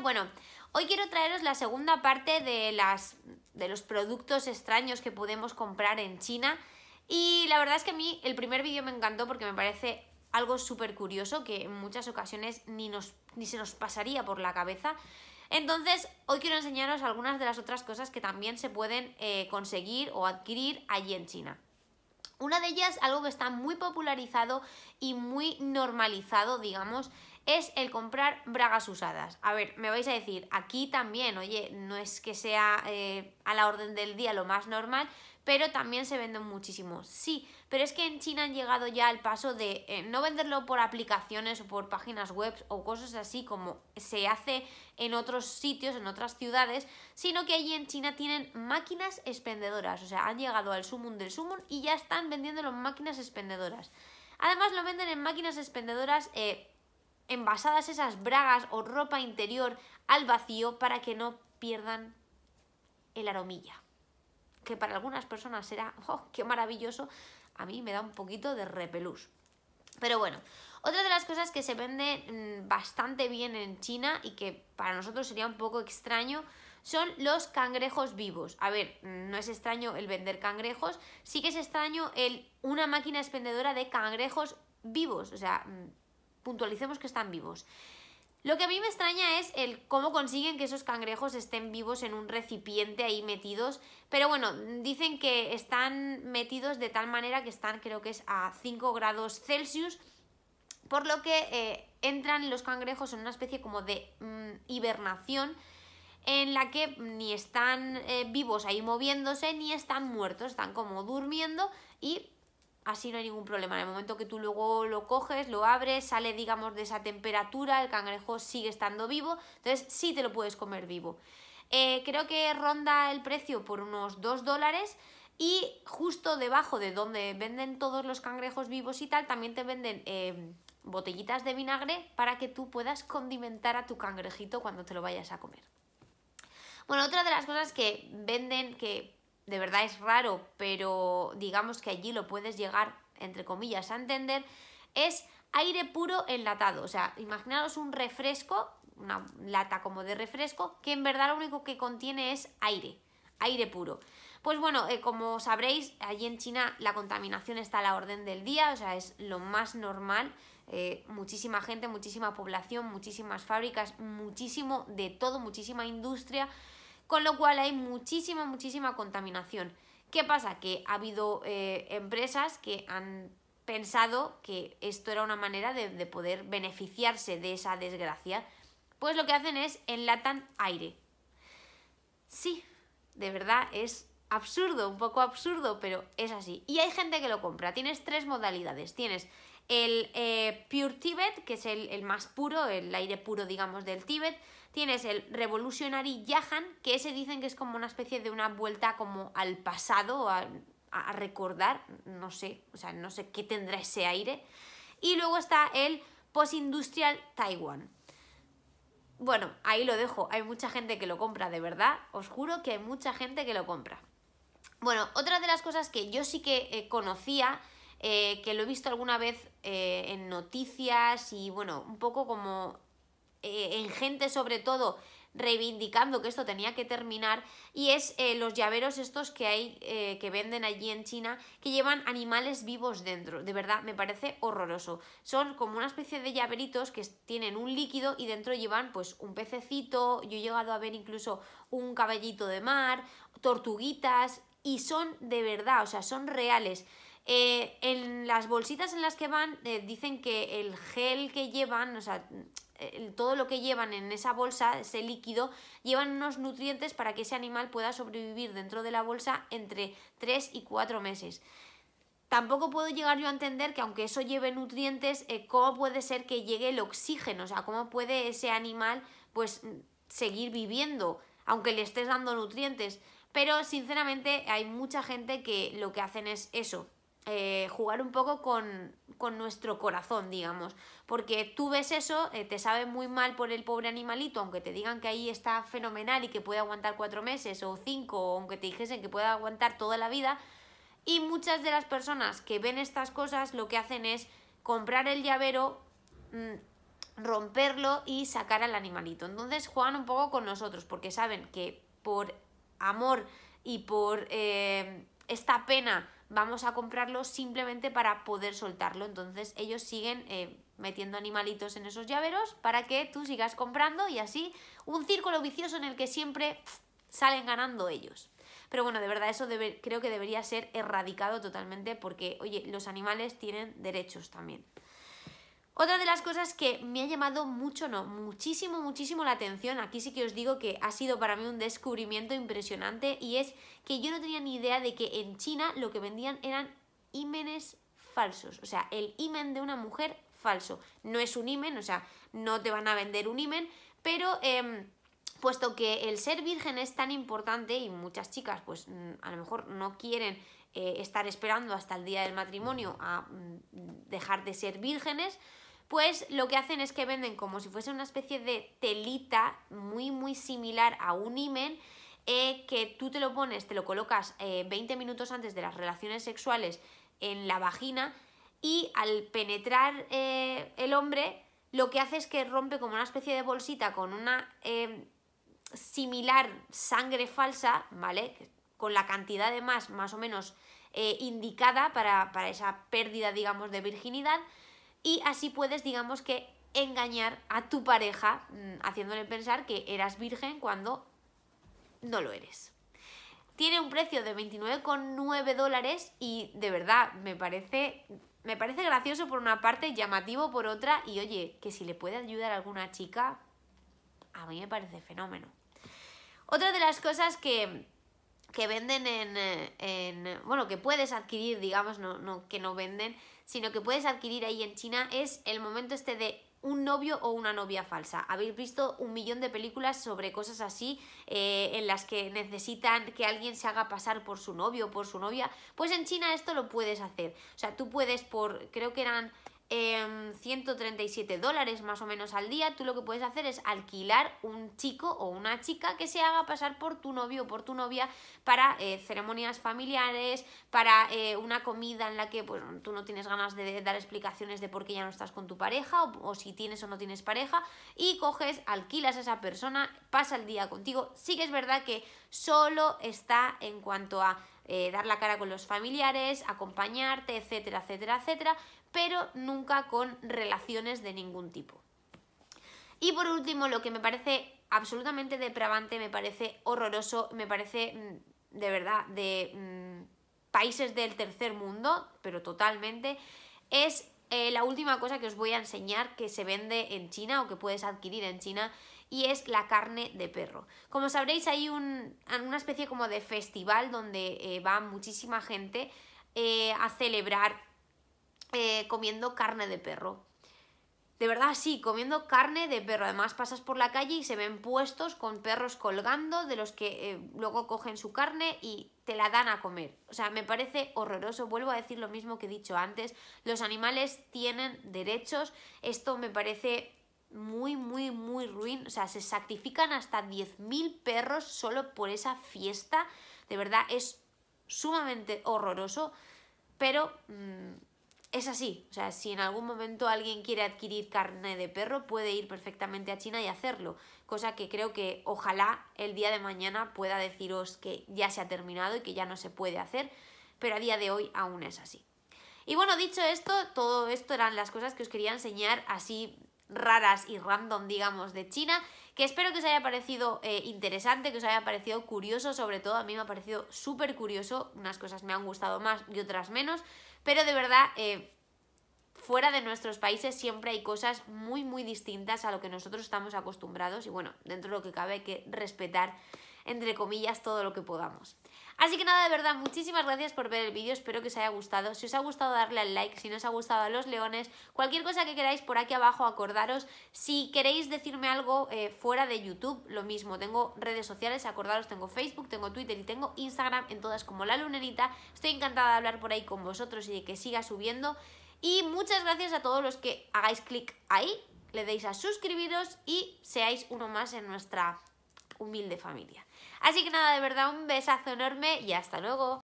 bueno, hoy quiero traeros la segunda parte de, las, de los productos extraños que podemos comprar en China. Y la verdad es que a mí el primer vídeo me encantó porque me parece algo súper curioso que en muchas ocasiones ni, se nos pasaría por la cabeza. Entonces, hoy quiero enseñaros algunas de las otras cosas que también se pueden eh, conseguir o adquirir allí en China. Una de ellas, algo que está muy popularizado y muy normalizado, digamos, es el comprar bragas usadas. A ver, me vais a decir, aquí también, oye, no es que sea eh, a la orden del día lo más normal, pero también se venden muchísimo. Sí, pero es que en China han llegado ya al paso de eh, no venderlo por aplicaciones o por páginas web o cosas así como se hace en otros sitios, en otras ciudades, sino que allí en China tienen máquinas expendedoras. O sea, han llegado al sumum del sumum y ya están vendiendo en máquinas expendedoras. Además lo venden en máquinas expendedoras eh, envasadas esas bragas o ropa interior al vacío para que no pierdan el aromilla. Que para algunas personas será, oh, qué maravilloso, a mí me da un poquito de repelús. Pero bueno, otra de las cosas que se vende mm, bastante bien en China y que para nosotros sería un poco extraño son los cangrejos vivos. A ver, no es extraño el vender cangrejos, sí que es extraño el, una máquina expendedora de cangrejos vivos. O sea, mm, puntualicemos que están vivos. Lo que a mí me extraña es el cómo consiguen que esos cangrejos estén vivos en un recipiente ahí metidos. Pero bueno, dicen que están metidos de tal manera que están creo que es a 5 grados Celsius, por lo que eh, entran los cangrejos en una especie como de mm, hibernación en la que ni están eh, vivos ahí moviéndose ni están muertos, están como durmiendo y así no hay ningún problema. En el momento que tú luego lo coges, lo abres, sale, digamos, de esa temperatura, el cangrejo sigue estando vivo, entonces sí te lo puedes comer vivo. Eh, creo que ronda el precio por unos 2 dólares y justo debajo de donde venden todos los cangrejos vivos y tal, también te venden eh, botellitas de vinagre para que tú puedas condimentar a tu cangrejito cuando te lo vayas a comer. Bueno, otra de las cosas que venden que de verdad es raro, pero digamos que allí lo puedes llegar, entre comillas, a entender, es aire puro enlatado. O sea, imaginaros un refresco, una lata como de refresco, que en verdad lo único que contiene es aire, aire puro. Pues bueno, eh, como sabréis, allí en China la contaminación está a la orden del día, o sea, es lo más normal. Eh, muchísima gente, muchísima población, muchísimas fábricas, muchísimo de todo, muchísima industria con lo cual hay muchísima, muchísima contaminación. ¿Qué pasa? Que ha habido eh, empresas que han pensado que esto era una manera de, poder beneficiarse de esa desgracia. Pues lo que hacen es enlatan aire. Sí, de verdad es absurdo, un poco absurdo, pero es así. Y hay gente que lo compra. Tienes tres modalidades. Tienes el eh, Pure Tibet, que es el, el, más puro, el aire puro, digamos, del Tíbet. Tienes el Revolutionary Yahan, que ese dicen que es como una especie de una vuelta como al pasado, a, recordar, no sé, o sea, no sé qué tendrá ese aire. Y luego está el Industrial Taiwan. Bueno, ahí lo dejo, hay mucha gente que lo compra, de verdad, os juro que hay mucha gente que lo compra. Bueno, otra de las cosas que yo sí que eh, conocía, eh, que lo he visto alguna vez eh, en noticias y bueno, un poco como eh, en gente sobre todo reivindicando que esto tenía que terminar y es eh, los llaveros estos que hay eh, que venden allí en China que llevan animales vivos dentro de verdad me parece horroroso son como una especie de llaveritos que tienen un líquido y dentro llevan pues un pececito yo he llegado a ver incluso un caballito de mar tortuguitas y son de verdad o sea son reales en las bolsitas en las que van dicen que el gel que llevan, o sea, todo lo que llevan en esa bolsa, ese líquido, llevan unos nutrientes para que ese animal pueda sobrevivir dentro de la bolsa entre 3 y 4 meses. Tampoco puedo llegar yo a entender que aunque eso lleve nutrientes, eh, cómo puede ser que llegue el oxígeno, o sea, cómo puede ese animal pues seguir viviendo, aunque le estés dando nutrientes. Pero sinceramente hay mucha gente que lo que hacen es eso, eh, jugar un poco con, nuestro corazón, digamos. Porque tú ves eso, eh, te sabe muy mal por el pobre animalito, aunque te digan que ahí está fenomenal y que puede aguantar cuatro meses o cinco, o aunque te dijesen que puede aguantar toda la vida. Y muchas de las personas que ven estas cosas lo que hacen es comprar el llavero, mm, romperlo y sacar al animalito. Entonces juegan un poco con nosotros porque saben que por amor y por eh, esta pena vamos a comprarlo simplemente para poder soltarlo. Entonces ellos siguen eh, metiendo animalitos en esos llaveros para que tú sigas comprando y así un círculo vicioso en el que siempre salen ganando ellos. Pero bueno, de verdad eso creo que debería ser erradicado totalmente porque, oye, los animales tienen derechos también. Otra de las cosas que me ha llamado mucho, no, muchísimo, muchísimo la atención, aquí sí que os digo que ha sido para mí un descubrimiento impresionante y es que yo no tenía ni idea de que en China lo que vendían eran ímenes falsos, o sea, el imen de una mujer falso. No es un imen, o sea, no te van a vender un imen, pero... Em, puesto que el ser virgen es tan importante y muchas chicas pues mm, a lo mejor no quieren eh, estar esperando hasta el día del matrimonio a mm, dejar de ser vírgenes, pues lo que hacen es que venden como si fuese una especie de telita muy muy similar a un imen eh, que tú te lo pones, te lo colocas 20 eh, minutos antes de las relaciones sexuales en la vagina y al penetrar eh, el hombre lo que hace es que rompe como una especie de bolsita con una similar sangre falsa, ¿vale? Con la cantidad de más más o menos indicada para, para esa pérdida, digamos, de virginidad y así puedes, digamos que, engañar a tu pareja mm, haciéndole pensar que eras virgen cuando no lo eres. Tiene un precio de 29,9 dólares y de verdad me parece, me parece gracioso por una parte, llamativo por otra y oye, que si le puede ayudar a alguna chica, a mí me parece fenómeno. Otra de las cosas que que venden en, eh, en, eh, bueno, que puedes adquirir, digamos, no, no, que no venden, sino que puedes adquirir ahí en China, es el momento este de un novio o una novia falsa. Habéis visto un millón de películas sobre cosas así eh, en las que necesitan que alguien se haga pasar por su novio o por su novia. Pues en China esto lo puedes hacer. O sea, tú puedes por, creo que eran 137 em, dólares más o menos al día, tú lo que puedes hacer es alquilar un chico o una chica que se haga pasar por tu novio o por tu novia para eh, ceremonias familiares, para eh, una comida en la que pues, tú no tienes ganas de dar explicaciones de por qué ya no estás con tu pareja o, si tienes o no tienes pareja y coges, alquilas a esa persona, pasa el día contigo. Sí que es verdad que solo está en cuanto a eh, dar la cara con los familiares, acompañarte, etcétera, etcétera, etcétera pero nunca con relaciones de ningún tipo. Y por último, lo que me parece absolutamente depravante, me parece horroroso, me parece mm, de verdad de mm, países del tercer mundo, pero totalmente, es eh, la última cosa que os voy a enseñar que se vende en China o que puedes adquirir en China y es la carne de perro. Como sabréis hay una especie como de festival donde eh, va muchísima gente eh, a celebrar eh, comiendo carne de perro. De verdad, sí, comiendo carne de perro. Además, pasas por la calle y se ven puestos con perros colgando de los que eh, luego cogen su carne y te la dan a comer. O sea, me parece horroroso. Vuelvo a decir lo mismo que he dicho antes. Los animales tienen derechos. Esto me parece muy, muy, muy ruin. O sea, se sacrifican hasta 10.000 perros solo por esa fiesta. De verdad, es sumamente horroroso. Pero... Mm, es así. O sea, si en algún momento alguien quiere adquirir carne de perro, puede ir perfectamente a China y hacerlo. Cosa que creo que ojalá el día de mañana pueda deciros que ya se ha terminado y que ya no se puede hacer, pero a día de hoy aún es así. Y bueno, dicho esto, todo esto eran las cosas que os quería enseñar así raras y random, digamos, de China, que espero que os haya parecido eh, interesante, que os haya parecido curioso, sobre todo a mí me ha parecido súper curioso, unas cosas me han gustado más y otras menos, pero de verdad, eh, fuera de nuestros países siempre hay cosas muy, muy distintas a lo que nosotros estamos acostumbrados y bueno, dentro de lo que cabe hay que respetar entre comillas, todo lo que podamos. Así que nada, de verdad, muchísimas gracias por ver el vídeo, espero que os haya gustado. Si os ha gustado, darle al like, si no os ha gustado a los leones, cualquier cosa que queráis por aquí abajo, acordaros. Si queréis decirme algo eh, fuera de YouTube, lo mismo, tengo redes sociales, acordaros, tengo Facebook, tengo Twitter y tengo Instagram, en todas como La Lunerita. Estoy encantada de hablar por ahí con vosotros y de que siga subiendo. Y muchas gracias a todos los que hagáis clic ahí, le deis a suscribiros y seáis uno más en nuestra humilde familia. Así que nada, de verdad, un besazo enorme y hasta luego.